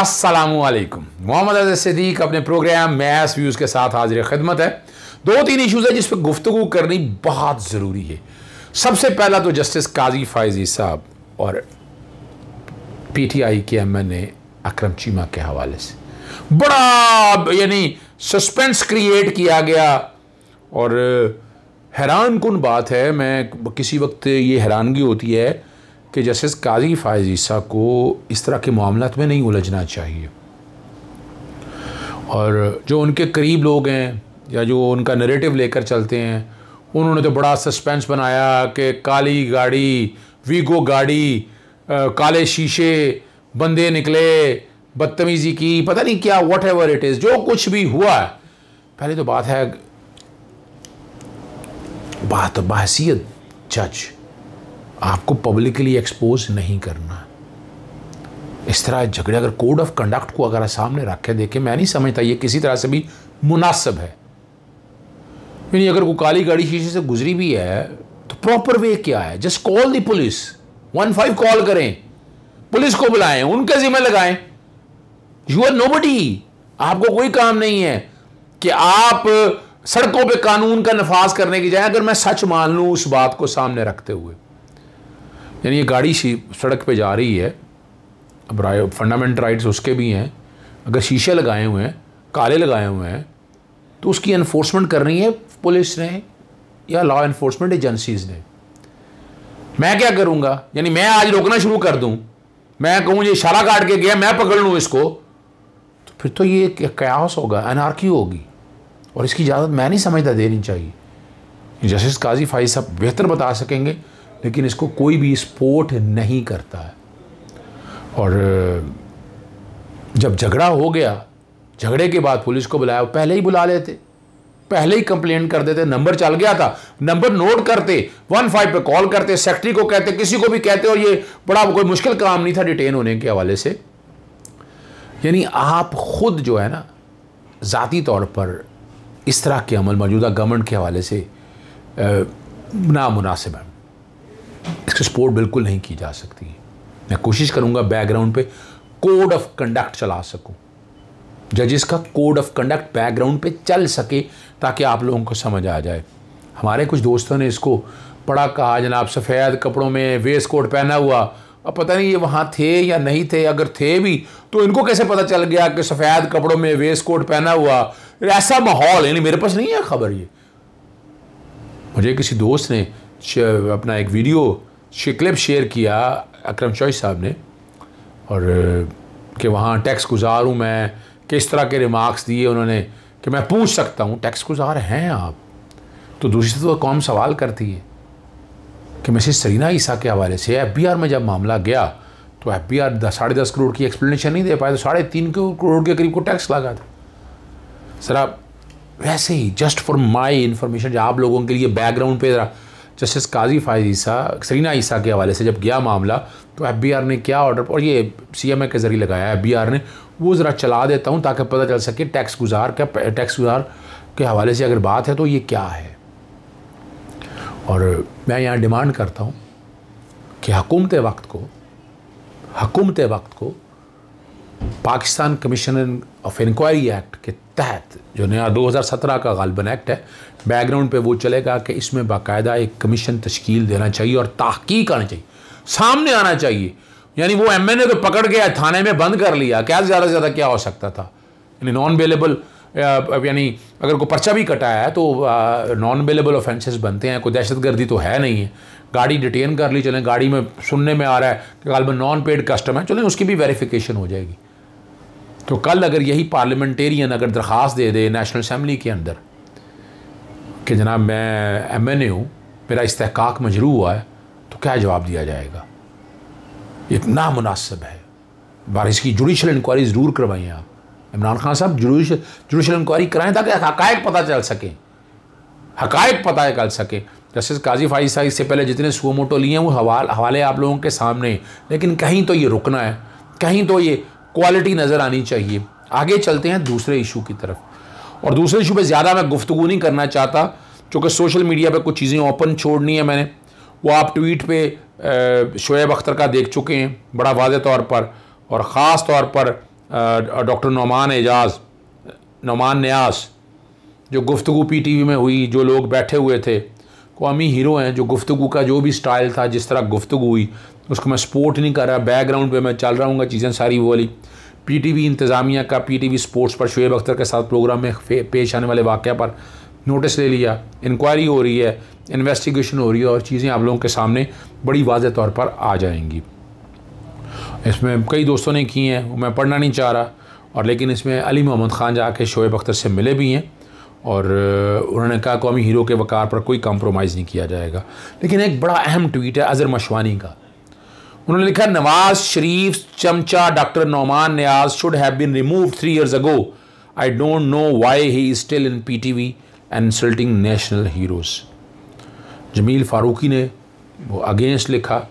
असलकुम मोहम्मद सदीक अपने programme mess views के साथ हाजिर खदमत है दो तीन इश्यूज़ है जिस पर गुफ्तु करनी बहुत ज़रूरी है सबसे पहला तो जस्टिस काजी फायजी साहब और पी टी आई के M N A Akram Cheema के हवाले से बड़ा यानी सस्पेंस क्रिएट किया गया और हैरान कन बात है मैं किसी वक्त ये हैरानगी होती है कि जस्टिस काजी फायज ईसा को इस तरह के मामला में नहीं उलझना चाहिए और जो उनके करीब लोग हैं या जो उनका नरेटिव लेकर चलते हैं उन्होंने तो बड़ा सस्पेंस बनाया कि काली गाड़ी वीगो गाड़ी आ, काले शीशे बंदे निकले बदतमीज़ी की पता नहीं क्या वट एवर इट इज़ जो कुछ भी हुआ है पहले तो बात है बात तो बासीत जज आपको पब्लिकली एक्सपोज नहीं करना इस तरह झगड़े अगर कोड ऑफ कंडक्ट को अगर सामने के देखे मैं नहीं समझता ये किसी तरह से भी मुनासिब है यानी अगर वो काली गाड़ी शीशे से गुजरी भी है तो प्रॉपर वे क्या है just call the police one five call करें पुलिस को बुलाएं उनके जिम्मे लगाएं यू आर नोबडी आपको कोई काम नहीं है कि आप सड़कों पे कानून का नफाज करने की जाए अगर मैं सच मान लूं उस बात को सामने रखते हुए यानी ये गाड़ी सी सड़क पे जा रही है अब राय फंडामेंटल राइट्स उसके भी हैं अगर शीशे लगाए हुए हैं काले लगाए हुए हैं तो उसकी इन्फोर्समेंट कर रही है पुलिस ने या लॉ इन्फोर्समेंट एजेंसीज ने मैं क्या करूँगा यानी मैं आज रोकना शुरू कर दूँ मैं कहूँ ये इशारा काट के गया मैं पकड़ लूँ इसको तो फिर तो ये कयास होगा अनारकी होगी और इसकी इजाज़त मैं नहीं समझता देनी चाहिए जस्टिस काजी फाइज साहब बेहतर बता सकेंगे लेकिन इसको कोई भी सपोर्ट नहीं करता है और जब झगड़ा हो गया झगड़े के बाद पुलिस को बुलाया पहले ही बुला लेते पहले ही कंप्लेन कर देते नंबर चल गया था नंबर नोट करते वन फाइव पर कॉल करते सेक्रेटरी को कहते किसी को भी कहते और ये बड़ा कोई मुश्किल काम नहीं था डिटेन होने के हवाले से यानी आप खुद जो है ना ज़ाती तौर पर इस तरह के अमल मौजूदा गवर्नमेंट के हवाले से नामुनासिब है सपोर्ट बिल्कुल नहीं की जा सकती मैं कोशिश करूंगा बैकग्राउंड पे कोड ऑफ कंडक्ट चला सकूं जजिस का कोड ऑफ कंडक्ट बैकग्राउंड पे चल सके ताकि आप लोगों को समझ आ जाए हमारे कुछ दोस्तों ने इसको पढ़ा कहा जनाब सफ़ेद कपड़ों में वेस्ट कोट पहना हुआ अब पता नहीं ये वहाँ थे या नहीं थे अगर थे भी तो इनको कैसे पता चल गया कि सफ़ेद कपड़ों में वेस्ट कोट पहना हुआ ऐसा माहौल यानी मेरे पास नहीं है खबर ये मुझे किसी दोस्त ने अपना एक वीडियो शे शेयर किया अक्रम चौई साहब ने और कि वहाँ टैक्स गुजार हूँ मैं किस तरह के रिमार्क्स दिए उन्होंने कि मैं पूछ सकता हूँ टैक्स गुजार हैं आप तो दूसरी तरफ तो कौम सवाल करती है कि मैसेज सरीना ईसा के हवाले से एफ बी आर में जब मामला गया तो एफ बी आर दस साढ़े दस करोड़ की एक्सप्लेनेशन नहीं दे पाए तो साढ़े तीन करोड़ के करीब को टैक्स लगा था सर आप वैसे ही जस्ट फॉर माई इन्फॉर्मेशन जो आप लोगों के लिए बैकग्राउंड पे ज़रा जस्टिस काजी फायज ईसा सरीना ईसा के हवाले से जब गया मामला तो एफ बी आर ने क्या ऑर्डर और ये सी एम ए के ज़रिए लगाया एफ बी आर ने वो ज़रा चला देता हूँ ताकि पता चल सके टैक्स गुजार का टैक्स गुजार के हवाले से अगर बात है तो ये क्या है और मैं यहाँ डिमांड करता हूँ कि हकूमत वक्त को हकूमत वक्त को Pakistan commission of inquiry act के तहत जो नया 2017 का गालबन एक्ट है बैकग्राउंड पे वो चलेगा कि इसमें बाकायदा एक कमीशन तश्कील देना चाहिए और तहकीक आना चाहिए सामने आना चाहिए यानी वो एम एन ए को पकड़ गया थाने में बंद कर लिया क्या ज़्यादा से ज़्यादा क्या हो सकता था यानी नॉन अवेलेबल यानी अगर कोई पर्चा भी कटाया है तो नॉन अवेलेबल ऑफेंसेस बनते हैं कोई दहशतगर्दी तो है नहीं है गाड़ी डिटेन कर ली चलें गाड़ी में सुनने में आ रहा है कि में नॉन पेड कस्टम है चलें उसकी भी वेरिफिकेशन हो जाएगी तो कल अगर यही पार्लियामेंटेरियन अगर दरख्वास्त दे दे नेशनल असम्बली के अंदर कि जनाब मैं एम एन ए हूँ मेरा इस्तेकाक मजरू हुआ है तो क्या जवाब दिया जाएगा इतना नामनासब है बारिश की जुडिशल इंक्वायरी ज़रूर करवाइए आप इमरान खान साहब जुडिशल जुडिशल इंक्वायरी कराएं ताकि हकायक पता चल सकें हकायक पता चल सकें जस्टिस काजी फाइज साहब इससे पहले जितने मोटो लिए हैं वो हवाल हवाले आप लोगों के सामने लेकिन कहीं तो ये रुकना है कहीं तो ये क्वालिटी नज़र आनी चाहिए आगे चलते हैं दूसरे इशू की तरफ और दूसरे इशू पर ज़्यादा मैं गुफ्तु नहीं करना चाहता चूँकि सोशल मीडिया पर कुछ चीज़ें ओपन छोड़नी है मैंने वो आप ट्वीट पर शुएब अख्तर का देख चुके हैं बड़ा वाज तौर पर और ख़ास तौर पर डॉक्टर नुमान एजाज नुमान न्यास जो गुफ्तु पी टी वी में हुई जो लोग बैठे हुए थे कौमी हीरो हैं जो गुफ्तु का जो भी स्टाइल था जिस तरह गुफ्तु हुई उसको मैं सपोर्ट नहीं कर रहा बैकग्राउंड पे मैं चल रहा हूँ चीज़ें सारी वो वाली पीटीवी इंतज़ामिया का पीटीवी स्पोर्ट्स पर शुएब अख्तर के साथ प्रोग्राम में पेश आने वाले वाक़ पर नोटिस ले लिया इंक्वायरी हो रही है इन्वेस्टिगेशन हो रही है और चीज़ें आप लोगों के सामने बड़ी वाज तौर पर आ जाएंगी इसमें कई दोस्तों ने की हैं मैं पढ़ना नहीं चाह रहा और लेकिन इसमें अली मोहम्मद ख़ान जाके शोएब अख्तर से मिले भी हैं और उन्होंने कहा कौमी हीरो के वकार पर कोई कॉम्प्रोमाइज़ नहीं किया जाएगा लेकिन एक बड़ा अहम ट्वीट है अज़र मशवानी का उन्होंने लिखा नवाज शरीफ चमचा doctor Nauman Niaz should have been removed three years ago I don't know why he is still in P T V and insulting national heroes Jameel Farooqi ने वो अगेंस्ट लिखा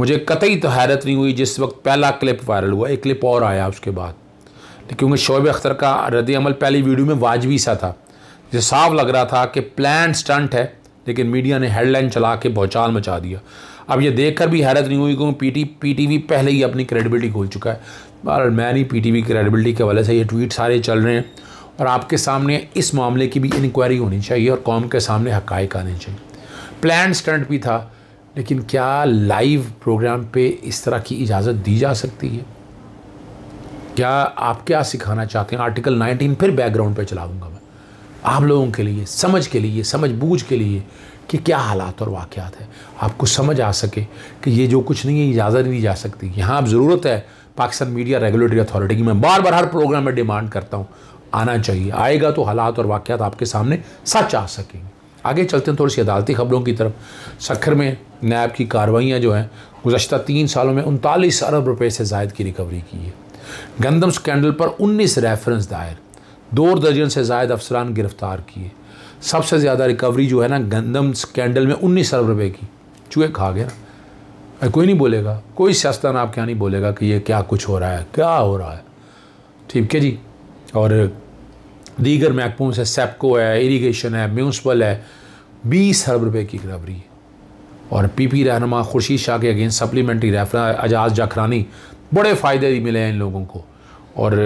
मुझे कतई तो हैरत नहीं हुई जिस वक्त पहला क्लिप वायरल हुआ एक क्लिप और आया उसके बाद क्योंकि शोब अख्तर का रद्द अमल पहली वीडियो में वाजबी सा था जिसे साफ लग रहा था कि प्लान स्टंट है लेकिन मीडिया ने हेडलाइन चला के भौचाल मचा दिया अब ये देखकर भी हैरत नहीं हुई क्योंकि पीटी पीटीवी पहले ही अपनी क्रेडिबिलिटी खोल चुका है और मैं ही पीटीवी क्रेडिबिलिटी के वाले से ये ट्वीट सारे चल रहे हैं और आपके सामने इस मामले की भी इंक्वायरी होनी चाहिए और कौम के सामने हकाइक आने चाहिए प्लान स्टंट भी था लेकिन क्या लाइव प्रोग्राम पे इस तरह की इजाज़त दी जा सकती है क्या आप क्या सिखाना चाहते हैं आर्टिकल 19 फिर बैकग्राउंड पे चलाऊंगा मैं आप लोगों के लिए समझ के लिए समझ बूझ के लिए कि क्या हालात और वाक़ात हैं आपको समझ आ सके कि ये जो कुछ नहीं है इजाज़त नहीं जा सकती यहाँ अब ज़रूरत है पाकिस्तान मीडिया रेगुलेटरी अथॉरिटी की मैं बार बार हर प्रोग्राम में डिमांड करता हूँ आना चाहिए आएगा तो हालात और वाक़ात आपके सामने सच आ सकेंगे आगे चलते हैं थोड़ी सी अदालती खबरों की तरफ सखर में नैब की कार्रवाइयाँ जो हैं गुजशत तीन सालों में उनतालीस अरब रुपये से जायद की रिकवरी की है गंदम स्कैंडल पर उन्नीस रेफरेंस दायर दो दर्जन से जायद अफसरान गिरफ्तार किए सबसे ज़्यादा रिकवरी जो है ना गंदम स्कैंडल में उन्नीस अरब रुपये की चूहे खा गया ना कोई नहीं बोलेगा कोई सियासतदान आपके यहाँ नहीं बोलेगा कि ये क्या कुछ हो रहा है क्या हो रहा है ठीक है जी और दीगर महकमों है सेपको है इरीगेशन है म्यूनसिपल है बीस अरब रुपये की रिकवरी और पी पी रहनमा खुर्शीद शाह के against supplementary refer Ejaz Jakhrani बड़े फ़ायदे भी मिले हैं इन लोगों को और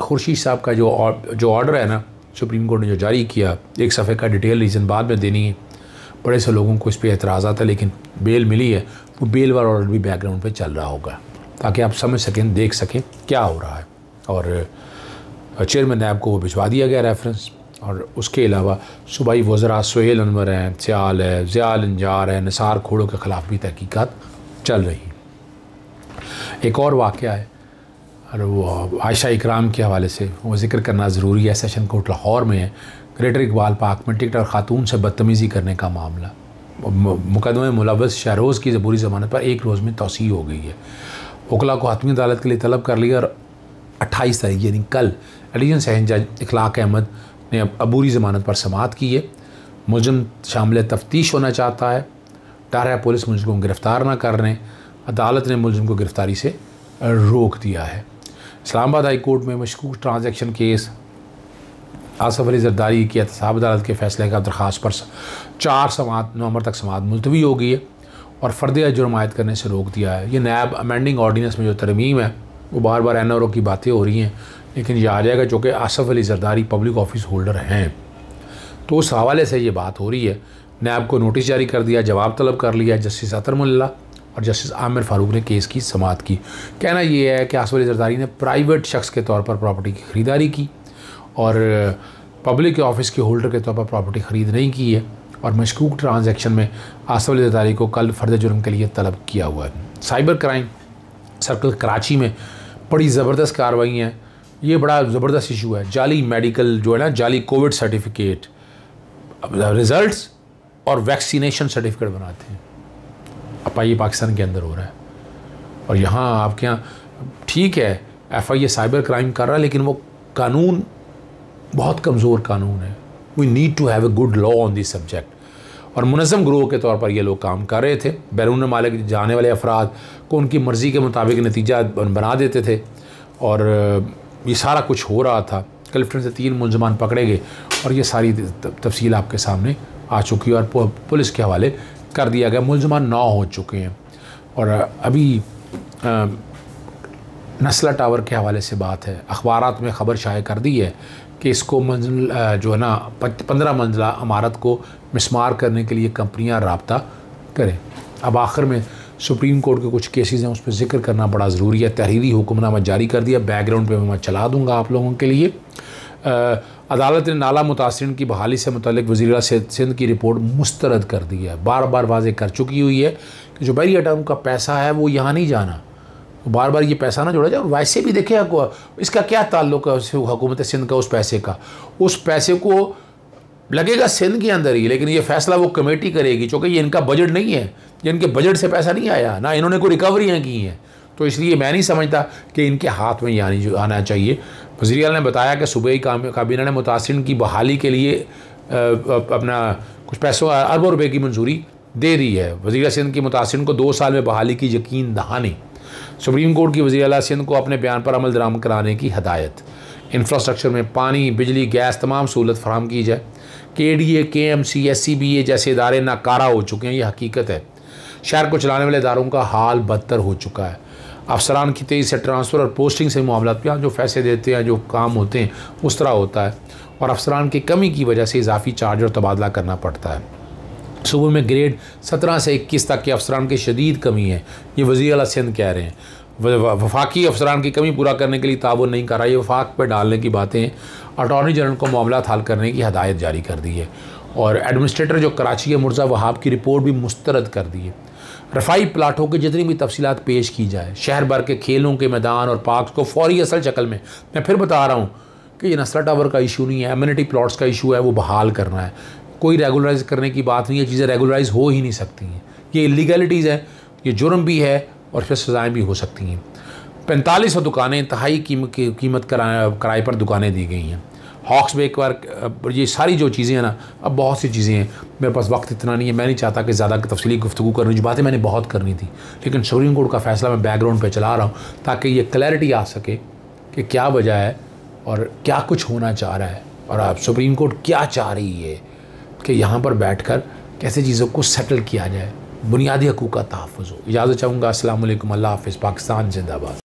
खुर्शीद साहब का जो जो ऑर्डर है ना सुप्रीम कोर्ट ने जो जारी किया एक सफ़े का डिटेल रीज़न बाद में देनी है बड़े से लोगों को इस पर एतराज़ आता है लेकिन बेल मिली है वो बेल वाला ऑर्डर भी बैकग्राउंड पे चल रहा होगा ताकि आप समझ सकें देख सकें क्या हो रहा है और चेयरमैन नैब को वो भिजवा दिया गया रेफरेंस और उसके अलावा सूबाई वजरा सोहेल अनवर हैं सियाल है ज़ियाल अंजार है निसार खोड़ों के ख़िलाफ़ भी तहकीक़ात चल रही एक और वाक़ है और वो आयशा इकराम के हवाले से वो जिक्र करना ज़रूरी है सेशन कोर्ट लाहौर में है ग्रेटर इकबाल पाक में टिकट और ख़ातून से बदतमीज़ी करने का मामला मुकदमे मुलवस शहरोज़ की जबूरी ज़मानत पर एक रोज़ में तोसी हो गई है वकला को हतमी अदालत के लिए तलब कर लिया और अट्ठाईस तारीख यानी कल एडिशन सहन जज इखलाक अहमद ने अब अबूरी ज़मानत पर समात की है मुलम शामिल तफ्तीश होना चाहता है है पुलिस मुलम को गिरफ़्तार ना कर रहे अदालत ने मुलम को गिरफ़्तारी से रोक दिया है इस्लामाबाद हाई कोर्ट में मशकूक ट्रांजैक्शन केस आसफ़ अली जरदारी की एहतसाब अदालत के फ़ैसले का दरख्वास्त पर चार समात नवंबर तक समात मुलतवी हो गई है और फ़र्द जुर्म आयद करने से रोक दिया है ये नैब अमेंडिंग ऑर्डीनेंस में जो तरमीम है वो बार बार एन आर ओ की बातें हो रही हैं लेकिन ये आ जाएगा चूँकि Asif Ali Zardari public office holder हैं तो उस हवाले से ये बात हो रही है नैब को नोटिस जारी कर दिया जवाब तलब कर लिया जस्टिस अतरमल्ला और जस्टिस आमिर फारूक ने केस की समात की कहना यह है कि आसफ अली जरदारी ने प्राइवेट शख्स के तौर पर प्रॉपर्टी की ख़रीदारी की और पब्लिक ऑफिस के होल्डर के तौर पर प्रॉपर्टी ख़रीद नहीं की है और मशकूक ट्रांजैक्शन में आसफ अली जरदारी को कल फर्द जुर्म के लिए तलब किया हुआ है साइबर क्राइम सर्कल कराची में बड़ी ज़बरदस्त कार्रवाई है ये बड़ा ज़बरदस्त इशू है जाली मेडिकल जो है ना जाली कोविड सर्टिफिकेट रिज़ल्ट और वैक्सीनेशन सर्टिफिकेट बनाते हैं अपाई पाकिस्तान के अंदर हो रहा है और यहाँ आपके यहाँ ठीक है F I A cyber crime कर रहा है लेकिन वो कानून बहुत कमज़ोर कानून है we need to have a good law on this subject और मुनज़म ग्रोह के तौर पर ये लोग काम कर रहे थे बैरून मालिक जाने वाले अफराद को उनकी मर्ज़ी के मुताबिक नतीजा बना देते थे और ये सारा कुछ हो रहा था कलिफ्टन से तीन मुलजमान पकड़े गए और ये सारी तफसील आपके सामने आ चुकी है और पुलिस के हवाले कर दिया गया मुलजमान नौ हो चुके हैं और अभी नस्ला टावर के हवाले से बात है अखबार में ख़बर शाये कर दी है कि इसको मंजिल जो है ना पंद्रह मंजिला इमारत को मिसमार करने के लिए कंपनियां रबता करें अब आखिर में सुप्रीम कोर्ट के कुछ केसेस हैं उस पर जिक्र करना बड़ा ज़रूरी है तहरीरी हुक्मनामा जारी कर दिया बैकग्राउंड पे मैं चला दूँगा आप लोगों के लिए अदालत ने नाला मुतासरन की बहाली से मतलब वजी सिंध की रिपोर्ट मुस्तरद कर दी है बार बार वाजे कर चुकी हुई है कि जो बैरिया टर्म का पैसा है वो यहाँ नहीं जाना बार बार ये पैसा ना जोड़ा जाए और वैसे भी देखे इसका क्या ताल्लुक है हुकूमत सिंध का उस पैसे का उस पैसे को लगेगा सिंध के अंदर ही लेकिन ये फैसला वो कमेटी करेगी चूँकि ये इनका बजट नहीं है ये इनके बजट से पैसा नहीं आया ना इन्होंने कोई रिकवरियाँ की हैं तो इसलिए मैं नहीं समझता कि इनके हाथ में यानी आनी आना चाहिए वजी ने बताया कि सूबाई काबीना ने मुतासर की बहाली के लिए अपना कुछ पैसों अरबों रुपये की मंजूरी दे दी है वजी सिंध के मुतासर को दो साल में बहाली की यकीन दहानी सुप्रीम कोर्ट की वजी अला सिंध को अपने बयान पर अमल दराम कराने की हदायत इंफ्रास्ट्रक्चर में पानी बिजली गैस तमाम सहूलत फराम की जाए के D A K M C S C B A जैसे इदारे नाकारा हो चुके हैं ये हकीकत है शहर को चलाने वाले इदारों का हाल बदतर हो चुका है अफसरान की तेज़ी से ट्रांसफ़र और पोस्टिंग से मामला पे जो फैसले देते हैं जो काम होते हैं उस तरह होता है और अफसरान की कमी की वजह से इजाफी चार्ज और तबादला करना पड़ता है सुबह में ग्रेड सत्रह से इक्कीस तक के अफसरान की शदीद कमी है ये वजी अला सिंध कह रहे हैं वफाकी अफसरान की कमी पूरा करने के लिए ताबन नहीं करा ये वफाक पर डालने की बातें अटॉर्नी जनरल को मामला हल करने की हदायत जारी कर दी है और एडमिनिस्ट्रेटर जो कराची है मुर्जा वहाब की रिपोर्ट भी मुस्तरद कर दी है रफाई प्लाटों की जितनी भी तफसीत पेश की जाए शहर भर के खेलों के मैदान और पार्क को फौरी असल शक्ल में मैं फिर बता रहा हूँ कि ये नसला टावर का इशू नहीं है एम्यूनिटी प्लाट्स का इशू है वो बहाल करना है कोई रेगुलराइज करने की बात नहीं है चीज़ें रेगुलराइज हो ही नहीं सकती हैं ये इलीगलिटीज़ हैं ये जुर्म भी है और फिर सज़ाएँ भी हो सकती हैं पैंतालीस सौ दुकानें इंतहाई कीमत कराए पर दुकानें दी गई हैं हॉक्स बेक वर्क ये सारी जो चीज़ें हैं ना अब बहुत सी चीज़ें हैं मेरे पास वक्त इतना नहीं है मैं नहीं चाहता कि ज़्यादा तफसली गुफ्तु करनी जो बातें मैंने बहुत करनी थी लेकिन सुप्रीम कोर्ट का फैसला मैं बैकग्राउंड पर चला रहा हूँ ताकि ये क्लैरिटी आ सके कि क्या वजह है और क्या कुछ होना चाह रहा है और आप सुप्रीम कोर्ट क्या चाह रही है कि यहाँ पर बैठ कर कैसे चीज़ों को सेटल किया जाए बुनियादी हकूक़ का तहफ़ हो इजाज़त चाहूँगा असल हाफ़ पाकिस्तान जिंदाबाद